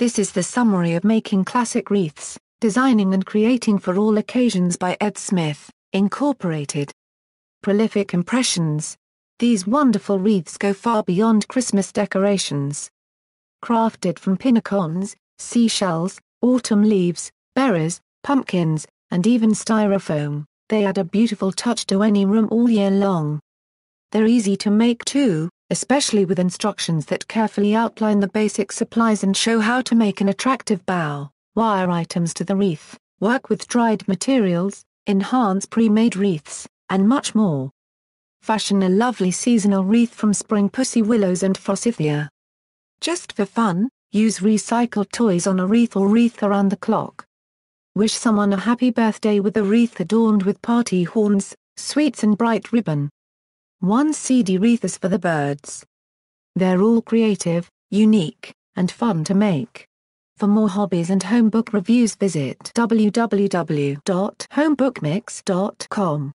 This is the summary of Making Classic Wreaths, Designing and Creating for All Occasions by Ed Smith, Incorporated. Prolific Impressions. These wonderful wreaths go far beyond Christmas decorations. Crafted from pinnacons, seashells, autumn leaves, berries, pumpkins, and even styrofoam, they add a beautiful touch to any room all year long. They're easy to make too, especially with instructions that carefully outline the basic supplies and show how to make an attractive bow, wire items to the wreath, work with dried materials, enhance pre-made wreaths, and much more. Fashion a lovely seasonal wreath from spring pussy willows and forsythia. Just for fun, use recycled toys on a wreath or wreath around the clock. Wish someone a happy birthday with a wreath adorned with party horns, sweets and bright ribbon. One CD wreath is for the birds. They're all creative, unique, and fun to make. For more hobbies and homebook reviews visit www.homebookmix.com.